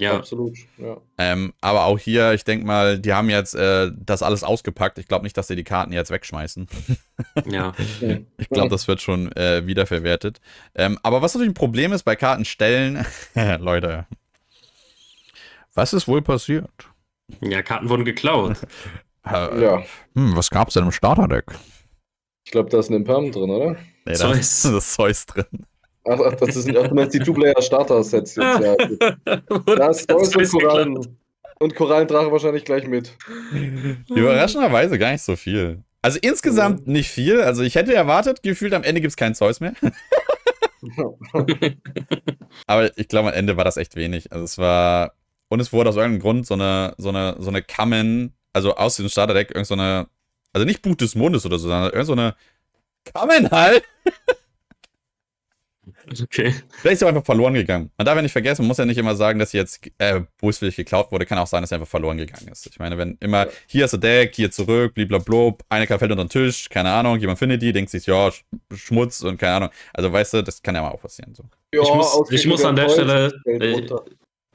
Ja. Absolut, ja. Ähm, aber auch hier, ich denke mal, die haben jetzt äh, das alles ausgepackt. Ich glaube nicht, dass sie die Karten jetzt wegschmeißen. ja. Ich glaube, das wird schon äh, wiederverwertet. Ähm, aber was natürlich ein Problem ist bei Kartenstellen, Leute, was ist wohl passiert? Ja, Karten wurden geklaut. äh, ja. Hm, was es denn im Starterdeck? Ich glaube, da ist ein Impam drin, oder? Nee, da Zeus. ist das Zeus drin. Ach, ach, das sind, ach, du meinst die Two-Player-Starter-Sets jetzt, ja. das ist und Korallen. Geklappt. Und Korallendrache wahrscheinlich gleich mit. Überraschenderweise gar nicht so viel. Also insgesamt ja. nicht viel. Also ich hätte erwartet, gefühlt am Ende gibt es keinen Zeus mehr. Aber ich glaube, am Ende war das echt wenig. Also es war. Und es wurde aus irgendeinem Grund so eine, so eine, so eine Kammen, also aus diesem deck irgendeine. So eine, also nicht Buch des Mondes oder so, sondern irgendeine so eine Kammen halt. Okay. Vielleicht ist er einfach verloren gegangen. Man darf ja nicht vergessen, man muss ja nicht immer sagen, dass jetzt äh, böswillig geklaut wurde. Kann auch sein, dass er einfach verloren gegangen ist. Ich meine, wenn immer, ja. hier ist der Deck, hier zurück, blablabla, eine fällt unter den Tisch, keine Ahnung, jemand findet die, denkt sich, ja, Schmutz und keine Ahnung. Also weißt du, das kann ja mal auch passieren. So. Ja, ich muss, ich muss an der Holz, Stelle. Äh,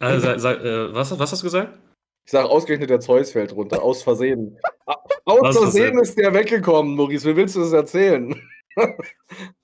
äh, sag, sag, äh, was, was hast du gesagt? Ich sage, ausgerechnet der Zeus fällt runter, aus Versehen. aus Versehen ist der weggekommen, Maurice. Wie willst du das erzählen?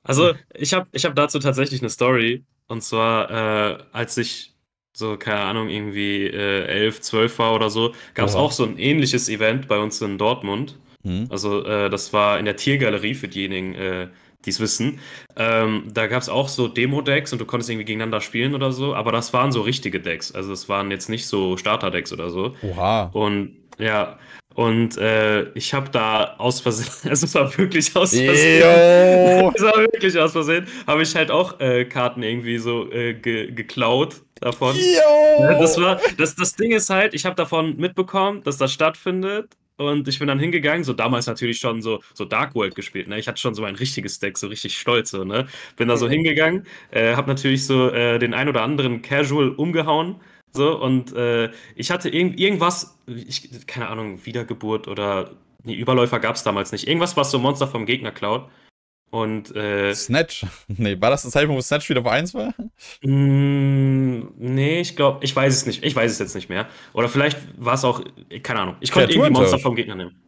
also, ich habe ich hab dazu tatsächlich eine Story. Und zwar, äh, als ich so, keine Ahnung, irgendwie äh, 11, 12 war oder so, gab es auch so ein ähnliches Event bei uns in Dortmund. Mhm. Also, äh, das war in der Tiergalerie für diejenigen, äh, die es wissen. Ähm, da gab es auch so Demo-Decks und du konntest irgendwie gegeneinander spielen oder so, aber das waren so richtige Decks. Also, das waren jetzt nicht so Starter-Decks oder so. Oha. Und ja, und äh, ich habe da aus Versehen, also es war wirklich aus Versehen, es war wirklich aus Versehen, habe ich halt auch äh, Karten irgendwie so äh, ge geklaut davon. Yo. Das, war, das, das Ding ist halt, ich habe davon mitbekommen, dass das stattfindet und ich bin dann hingegangen, so damals natürlich schon so, so Dark World gespielt, ne? Ich hatte schon so ein richtiges Deck, so richtig stolz, so, ne? Bin da so mhm. hingegangen, äh, hab natürlich so äh, den ein oder anderen Casual umgehauen so, und äh, ich hatte irg irgendwas, ich, keine Ahnung, Wiedergeburt oder nee, Überläufer gab es damals nicht. Irgendwas, was so Monster vom Gegner klaut. Und äh, Snatch? Nee, war das der Zeitpunkt, wo Snatch wieder auf 1 war? Mm, nee, ich glaube, ich weiß es nicht. Ich weiß es jetzt nicht mehr. Oder vielleicht war es auch, keine Ahnung. Ich konnte irgendwie Monster vom Gegner nehmen.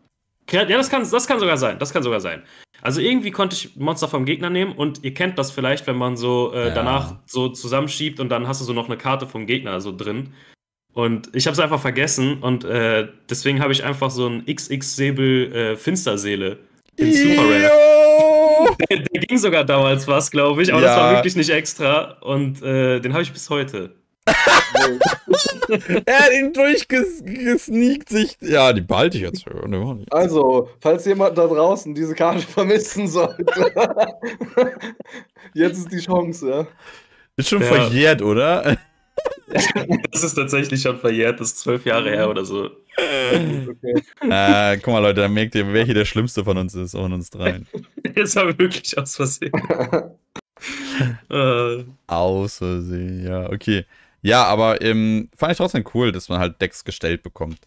Ja, das kann, das kann sogar sein. Das kann sogar sein. Also irgendwie konnte ich Monster vom Gegner nehmen und ihr kennt das vielleicht, wenn man so äh, ja. danach so zusammenschiebt und dann hast du so noch eine Karte vom Gegner so drin. Und ich habe es einfach vergessen und äh, deswegen habe ich einfach so einen XX-Säbel äh, Finsterseele in Super Rare. der, der, ging sogar damals was, glaube ich, aber ja. das war wirklich nicht extra und äh, den habe ich bis heute. er hat ihn durchgesneakt sich. Ja, die behalte ich jetzt. Ne, also, falls jemand da draußen diese Karte vermissen sollte, jetzt ist die Chance, ja. Ist schon ja. verjährt, oder? das ist tatsächlich schon verjährt, das ist zwölf Jahre her oder so. Okay. Äh, guck mal, Leute, dann merkt ihr, welche der Schlimmste von uns ist, von uns dreien. Jetzt habe ich wirklich aus Versehen. Äh. aus Versehen, ja, okay. Ja, aber ähm, fand ich trotzdem cool, dass man halt Decks gestellt bekommt.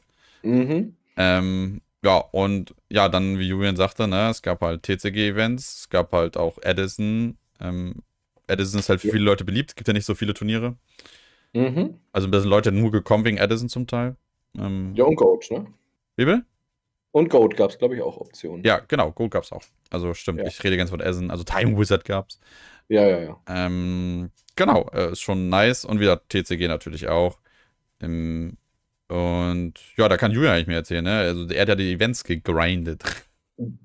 Mhm. Ähm, ja, und ja, dann, wie Julian sagte, ne, es gab halt TCG-Events, es gab halt auch Edison. Ähm, Edison ist halt für viele Leute beliebt, es gibt ja nicht so viele Turniere. Mhm. Also da sind Leute nur gekommen wegen Edison zum Teil. Ähm, ja, und Coach, ne? Wie will? Und Gold gab es, glaube ich, auch Optionen. Ja, genau, Gold gab es auch. Also stimmt, ja. ich rede ganz von Essen. Also Time Wizard gab es. Ja, ja, ja. Ähm, genau, äh, ist schon nice. Und wieder TCG natürlich auch. Im, ähm, und ja, da kann Julia eigentlich mehr erzählen, ne? Also er hat ja die Events gegrindet.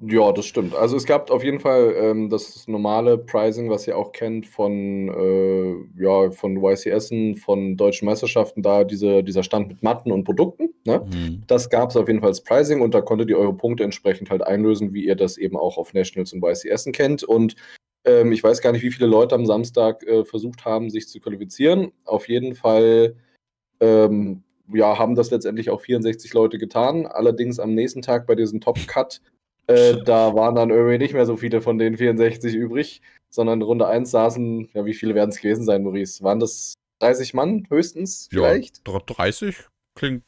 Ja, das stimmt. Also es gab auf jeden Fall ähm, das normale Pricing, was ihr auch kennt von, äh, ja, von YCS, von deutschen Meisterschaften, da diese, dieser Stand mit Matten und Produkten. Ne? Mhm. Das gab es auf jeden Fall als Pricing und da konntet ihr eure Punkte entsprechend halt einlösen, wie ihr das eben auch auf Nationals und YCS kennt. Und ähm, ich weiß gar nicht, wie viele Leute am Samstag äh, versucht haben, sich zu qualifizieren. Auf jeden Fall ähm, ja, haben das letztendlich auch 64 Leute getan. Allerdings am nächsten Tag bei diesem Top-Cut, äh, da waren dann irgendwie nicht mehr so viele von den 64 übrig, sondern in Runde 1 saßen, ja, wie viele werden es gewesen sein, Maurice? Waren das 30 Mann höchstens ja, vielleicht? 30 klingt,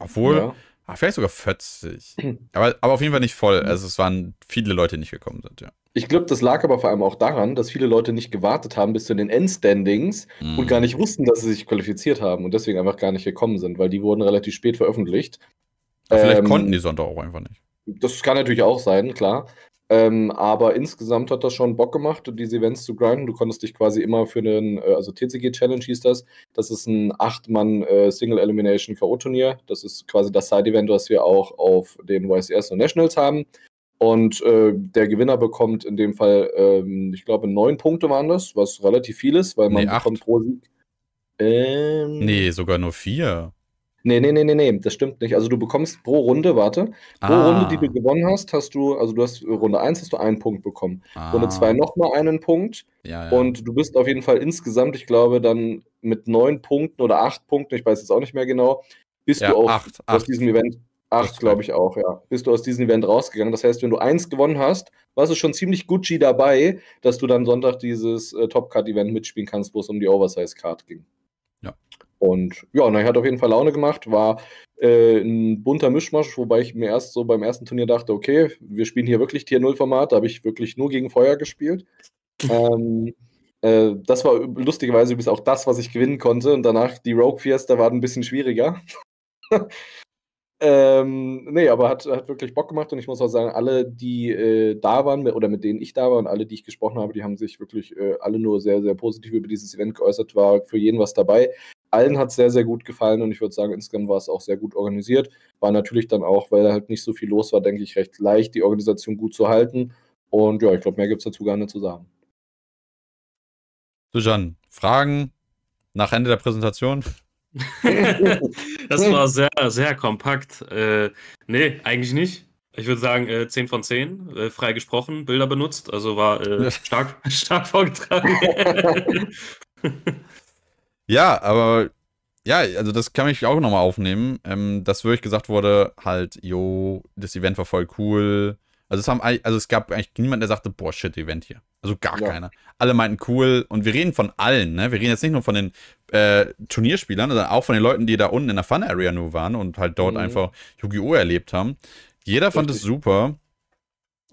obwohl, ja. ach, vielleicht sogar 40. aber, aber auf jeden Fall nicht voll. Also es waren viele Leute, die nicht gekommen sind, ja. Ich glaube, das lag aber vor allem auch daran, dass viele Leute nicht gewartet haben bis zu den Endstandings mhm. und gar nicht wussten, dass sie sich qualifiziert haben und deswegen einfach gar nicht gekommen sind, weil die wurden relativ spät veröffentlicht. Aber vielleicht ähm, konnten die Sonntag auch einfach nicht. Das kann natürlich auch sein, klar. Ähm, aber insgesamt hat das schon Bock gemacht, diese Events zu grinden. Du konntest dich quasi immer für einen, äh, also TCG Challenge hieß das. Das ist ein 8-Mann äh, Single Elimination K.O.-Turnier. Das ist quasi das Side-Event, was wir auch auf den YCS und Nationals haben. Und äh, der Gewinner bekommt in dem Fall, ähm, ich glaube, neun Punkte waren das, was relativ viel ist, weil man nee, acht. bekommt pro Sieg. Ähm, nee, sogar nur vier. Nee, nee, nee, nee, nee, das stimmt nicht. Also du bekommst pro Runde, warte, pro ah. Runde, die du gewonnen hast, hast du, also du hast Runde 1 hast du einen Punkt bekommen. Ah. Runde 2 nochmal einen Punkt. Ja, ja. Und du bist auf jeden Fall insgesamt, ich glaube, dann mit neun Punkten oder acht Punkten, ich weiß jetzt auch nicht mehr genau, bist ja, du auf, acht, aus acht. diesem Event Acht, glaube ich auch, ja. Bist du aus diesem Event rausgegangen. Das heißt, wenn du eins gewonnen hast, warst du schon ziemlich Gucci dabei, dass du dann Sonntag dieses äh, Top-Card-Event mitspielen kannst, wo es um die Oversize-Card ging. Ja. Und ja, na, hat auf jeden Fall Laune gemacht, war äh, ein bunter Mischmasch, wobei ich mir erst so beim ersten Turnier dachte, okay, wir spielen hier wirklich Tier-0-Format, da habe ich wirklich nur gegen Feuer gespielt. ähm, äh, das war lustigerweise übrigens auch das, was ich gewinnen konnte. Und danach die Rogue Fiesta war ein bisschen schwieriger. Ähm, nee, aber hat, hat wirklich Bock gemacht und ich muss auch sagen, alle, die äh, da waren oder mit denen ich da war und alle, die ich gesprochen habe, die haben sich wirklich äh, alle nur sehr, sehr positiv über dieses Event geäußert. War für jeden was dabei. Allen hat es sehr, sehr gut gefallen und ich würde sagen, insgesamt war es auch sehr gut organisiert. War natürlich dann auch, weil halt nicht so viel los war, denke ich, recht leicht, die Organisation gut zu halten. Und ja, ich glaube, mehr gibt es dazu gar nicht zu sagen. Sujan, Fragen nach Ende der Präsentation? das war sehr, sehr kompakt. Äh, nee, eigentlich nicht. Ich würde sagen, äh, 10 von 10, äh, frei gesprochen, Bilder benutzt, also war äh, stark, stark vorgetragen. ja, aber ja, also das kann ich auch nochmal aufnehmen, ähm, dass wirklich gesagt wurde, halt, jo, das Event war voll cool, also es, haben, also es gab eigentlich niemanden, der sagte, boah, shit, Event hier. Also gar ja. keiner. Alle meinten cool. Und wir reden von allen, ne? Wir reden jetzt nicht nur von den äh, Turnierspielern, sondern auch von den Leuten, die da unten in der Fun Area nur waren und halt dort mhm. einfach Yu-Gi-Oh! erlebt haben. Jeder Richtig. fand es super.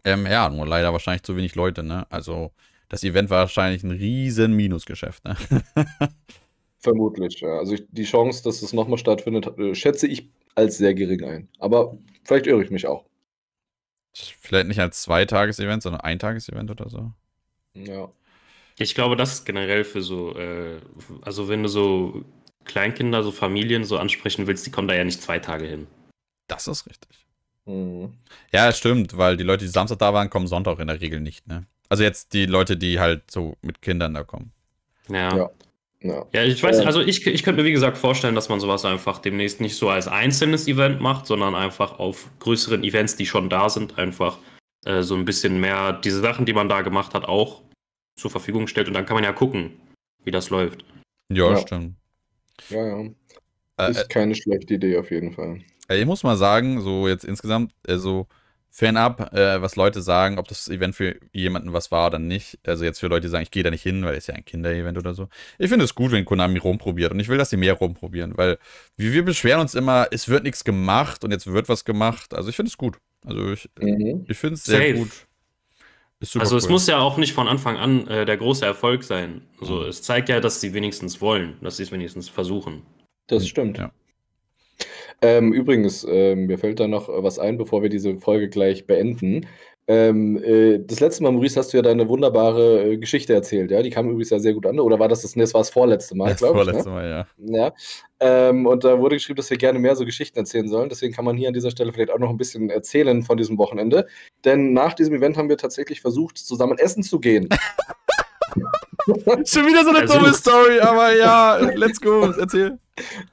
Ähm, ja, nur leider wahrscheinlich zu wenig Leute, ne? Also das Event war wahrscheinlich ein riesen Minusgeschäft, ne? Vermutlich, ja. Also ich, die Chance, dass es nochmal stattfindet, äh, schätze ich als sehr gering ein. Aber vielleicht irre ich mich auch. Vielleicht nicht als Zweitages-Event, sondern ein Tages-Event oder so. Ja. Ich glaube, das ist generell für so, äh, also wenn du so Kleinkinder, so Familien so ansprechen willst, die kommen da ja nicht zwei Tage hin. Das ist richtig. Mhm. Ja, stimmt, weil die Leute, die Samstag da waren, kommen Sonntag in der Regel nicht, ne? Also jetzt die Leute, die halt so mit Kindern da kommen. Ja. ja. Ja. ich weiß, ähm. also ich, ich könnte mir wie gesagt vorstellen, dass man sowas einfach demnächst nicht so als einzelnes Event macht, sondern einfach auf größeren Events, die schon da sind, einfach äh, so ein bisschen mehr diese Sachen, die man da gemacht hat, auch zur Verfügung stellt und dann kann man ja gucken, wie das läuft. Ja, ja. stimmt. Ja, ja. Äh, Ist äh, keine schlechte Idee auf jeden Fall. Ich muss mal sagen, so jetzt insgesamt, also Fernab, äh, was Leute sagen, ob das Event für jemanden was war oder nicht. Also jetzt für Leute, die sagen, ich gehe da nicht hin, weil es ja ein Kinder-Event oder so. Ich finde es gut, wenn Konami rumprobiert und ich will, dass sie mehr rumprobieren, weil wir beschweren uns immer, es wird nichts gemacht und jetzt wird was gemacht. Also ich finde es gut. Also ich, mhm. ich finde es sehr gut. also cool. es muss ja auch nicht von Anfang an äh, der große Erfolg sein. Also mhm. es zeigt ja, dass sie wenigstens wollen, dass sie es wenigstens versuchen. Das stimmt. Ja. Ähm, übrigens, äh, mir fällt da noch äh, was ein, bevor wir diese Folge gleich beenden. Ähm, äh, das letzte Mal, Maurice, hast du ja deine wunderbare äh, Geschichte erzählt, ja? Die kam übrigens ja sehr gut an. Oder war das das, das e war das vorletzte Mal, glaube ich. Das ne? vorletzte ne? Mal, ja. ja. Ähm, und da wurde geschrieben, dass wir gerne mehr so Geschichten erzählen sollen. Deswegen kann man hier an dieser Stelle vielleicht auch noch ein bisschen erzählen von diesem Wochenende. Denn nach diesem Event haben wir tatsächlich versucht, zusammen essen zu gehen. Schon wieder so eine also. dumme Story, aber ja, let's go, erzähl.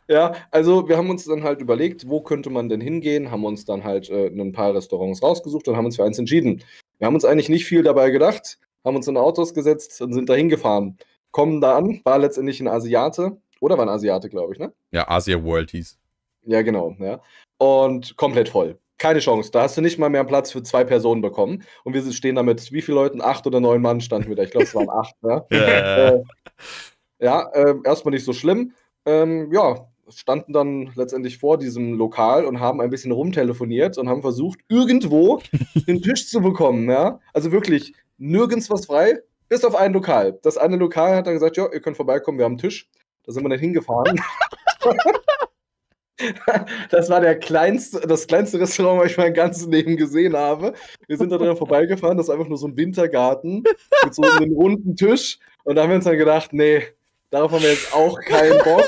Ja, also wir haben uns dann halt überlegt, wo könnte man denn hingehen, haben uns dann halt äh, ein paar Restaurants rausgesucht und haben uns für eins entschieden. Wir haben uns eigentlich nicht viel dabei gedacht, haben uns in Autos gesetzt und sind da hingefahren. Kommen da an, war letztendlich ein Asiate, oder war ein Asiate, glaube ich, ne? Ja, Asia World hieß. Ja, genau, ja. Und komplett voll keine Chance. Da hast du nicht mal mehr Platz für zwei Personen bekommen. Und wir stehen da mit wie vielen Leuten? Acht oder neun Mann standen wir da. Ich glaube, es waren acht. Ne? äh, ja, äh, erstmal nicht so schlimm. Ähm, ja, standen dann letztendlich vor diesem Lokal und haben ein bisschen rumtelefoniert und haben versucht, irgendwo den Tisch zu bekommen. Ja? Also wirklich nirgends was frei, bis auf ein Lokal. Das eine Lokal hat dann gesagt: Ja, ihr könnt vorbeikommen, wir haben einen Tisch. Da sind wir nicht hingefahren. Das war der kleinste, das kleinste Restaurant, was ich mein ganzes Leben gesehen habe. Wir sind da dran vorbeigefahren, das ist einfach nur so ein Wintergarten mit so einem runden Tisch. Und da haben wir uns dann gedacht, nee, darauf haben wir jetzt auch keinen Bock.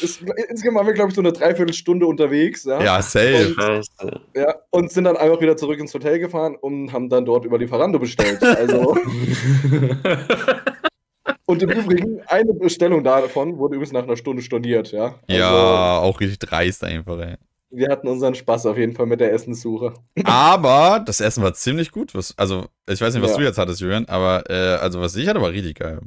insgesamt waren wir, glaube ich, so eine Dreiviertelstunde unterwegs. Ja, ja safe. Und, ja, und sind dann einfach wieder zurück ins Hotel gefahren und haben dann dort über Lieferando bestellt. Also. Und im Übrigen, eine Bestellung davon wurde übrigens nach einer Stunde storniert, ja. Also, ja, auch richtig dreist einfach, ey. Wir hatten unseren Spaß auf jeden Fall mit der Essenssuche. Aber das Essen war ziemlich gut. Was, also, ich weiß nicht, was ja. du jetzt hattest, Jürgen, aber äh, also was ich hatte, war richtig geil.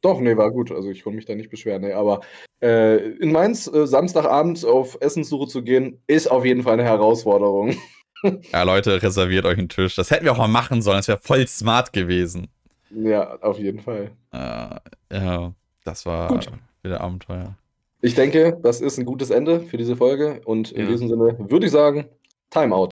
Doch, nee, war gut. Also ich konnte mich da nicht beschweren, nee. Aber äh, in Mainz äh, Samstagabend auf Essenssuche zu gehen, ist auf jeden Fall eine Herausforderung. ja, Leute, reserviert euch einen Tisch. Das hätten wir auch mal machen sollen. Das wäre voll smart gewesen. Ja, auf jeden Fall. Äh, ja, das war Gut. wieder Abenteuer. Ich denke, das ist ein gutes Ende für diese Folge und in ja. diesem Sinne würde ich sagen, Timeout.